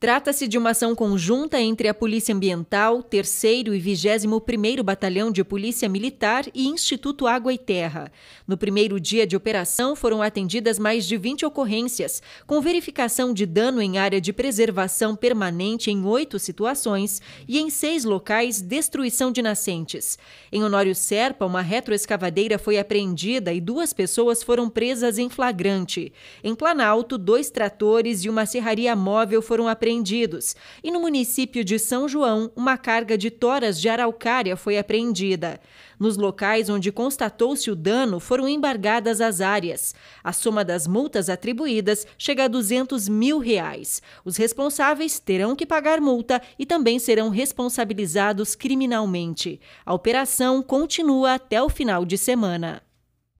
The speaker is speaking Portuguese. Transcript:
Trata-se de uma ação conjunta entre a Polícia Ambiental, 3 e 21º Batalhão de Polícia Militar e Instituto Água e Terra. No primeiro dia de operação, foram atendidas mais de 20 ocorrências, com verificação de dano em área de preservação permanente em oito situações e em seis locais destruição de nascentes. Em Honório Serpa, uma retroescavadeira foi apreendida e duas pessoas foram presas em flagrante. Em Planalto, dois tratores e uma serraria móvel foram apreendidas apreendidos. E no município de São João, uma carga de toras de araucária foi apreendida. Nos locais onde constatou-se o dano foram embargadas as áreas. A soma das multas atribuídas chega a 200 mil reais. Os responsáveis terão que pagar multa e também serão responsabilizados criminalmente. A operação continua até o final de semana.